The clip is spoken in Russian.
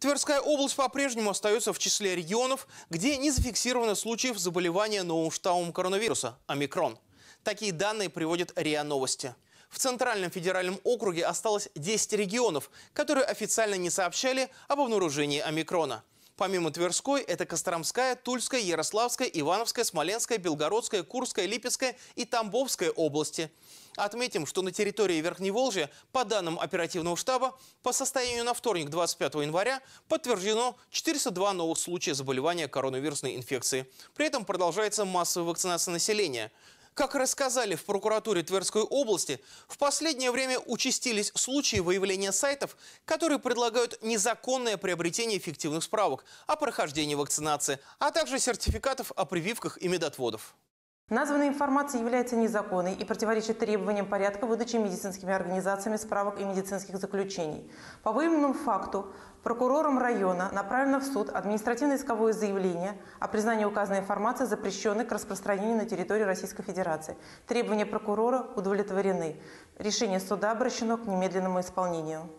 Тверская область по-прежнему остается в числе регионов, где не зафиксировано случаев заболевания новым штаммом коронавируса – омикрон. Такие данные приводят РИА Новости. В Центральном федеральном округе осталось 10 регионов, которые официально не сообщали об обнаружении омикрона. Помимо Тверской, это Костромская, Тульская, Ярославская, Ивановская, Смоленская, Белгородская, Курская, Липецкая и Тамбовская области. Отметим, что на территории Верхневолжья, по данным оперативного штаба, по состоянию на вторник 25 января подтверждено 402 новых случая заболевания коронавирусной инфекции. При этом продолжается массовая вакцинация населения. Как рассказали в прокуратуре Тверской области, в последнее время участились случаи выявления сайтов, которые предлагают незаконное приобретение эффективных справок о прохождении вакцинации, а также сертификатов о прививках и медотводов. Названная информация является незаконной и противоречит требованиям порядка выдачи медицинскими организациями справок и медицинских заключений. По выявленному факту прокурором района направлено в суд административное исковое заявление о признании указанной информации запрещенной к распространению на территории Российской Федерации. Требования прокурора удовлетворены. Решение суда обращено к немедленному исполнению.